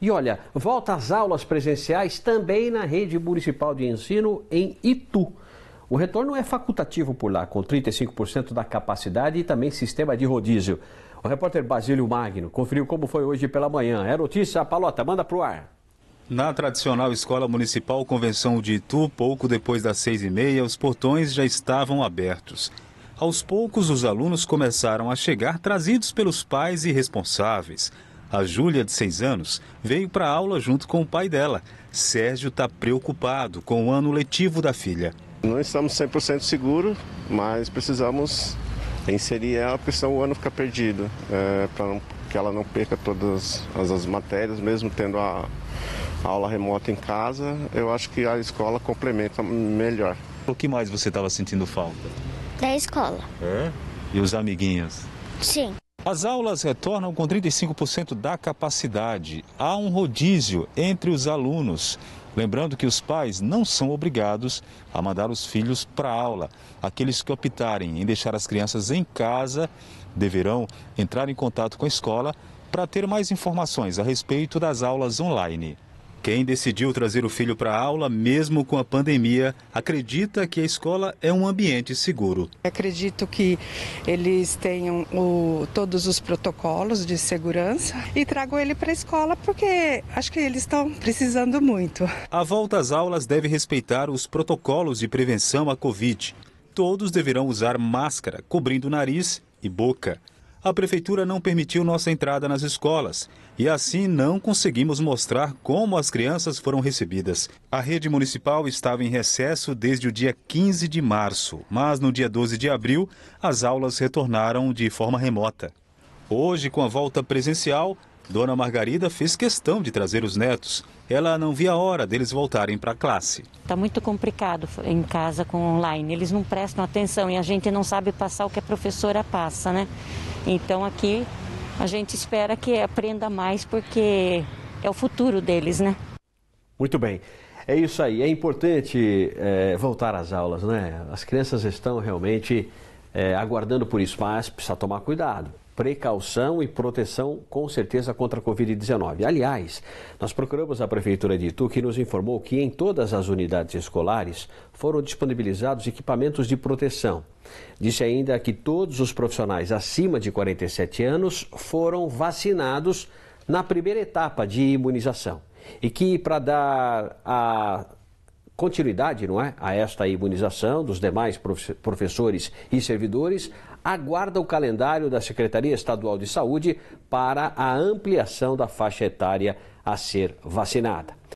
E olha, volta às aulas presenciais também na rede municipal de ensino em Itu. O retorno é facultativo por lá, com 35% da capacidade e também sistema de rodízio. O repórter Basílio Magno conferiu como foi hoje pela manhã. É notícia, Palota, manda pro ar. Na tradicional Escola Municipal Convenção de Itu, pouco depois das seis e meia, os portões já estavam abertos. Aos poucos, os alunos começaram a chegar, trazidos pelos pais e responsáveis. A Júlia, de 6 anos, veio para a aula junto com o pai dela. Sérgio está preocupado com o ano letivo da filha. Não estamos 100% seguros, mas precisamos inserir ela, porque senão o ano fica perdido, é, para que ela não perca todas as, as matérias, mesmo tendo a, a aula remota em casa. Eu acho que a escola complementa melhor. O que mais você estava sentindo falta? Da escola. É? E os amiguinhos? Sim. As aulas retornam com 35% da capacidade. Há um rodízio entre os alunos. Lembrando que os pais não são obrigados a mandar os filhos para aula. Aqueles que optarem em deixar as crianças em casa deverão entrar em contato com a escola para ter mais informações a respeito das aulas online. Quem decidiu trazer o filho para a aula, mesmo com a pandemia, acredita que a escola é um ambiente seguro. Acredito que eles tenham o, todos os protocolos de segurança e trago ele para a escola porque acho que eles estão precisando muito. A volta às aulas deve respeitar os protocolos de prevenção à Covid. Todos deverão usar máscara, cobrindo nariz e boca a prefeitura não permitiu nossa entrada nas escolas e assim não conseguimos mostrar como as crianças foram recebidas. A rede municipal estava em recesso desde o dia 15 de março, mas no dia 12 de abril as aulas retornaram de forma remota. Hoje, com a volta presencial, Dona Margarida fez questão de trazer os netos. Ela não via a hora deles voltarem para a classe. Está muito complicado em casa com online. Eles não prestam atenção e a gente não sabe passar o que a professora passa, né? Então aqui a gente espera que aprenda mais porque é o futuro deles, né? Muito bem. É isso aí. É importante é, voltar às aulas, né? As crianças estão realmente é, aguardando por isso, mas precisa tomar cuidado precaução e proteção, com certeza, contra a Covid-19. Aliás, nós procuramos a Prefeitura de Itu, que nos informou que em todas as unidades escolares foram disponibilizados equipamentos de proteção. Disse ainda que todos os profissionais acima de 47 anos foram vacinados na primeira etapa de imunização e que, para dar a continuidade não é, a esta imunização dos demais professores e servidores, aguarda o calendário da Secretaria Estadual de Saúde para a ampliação da faixa etária a ser vacinada.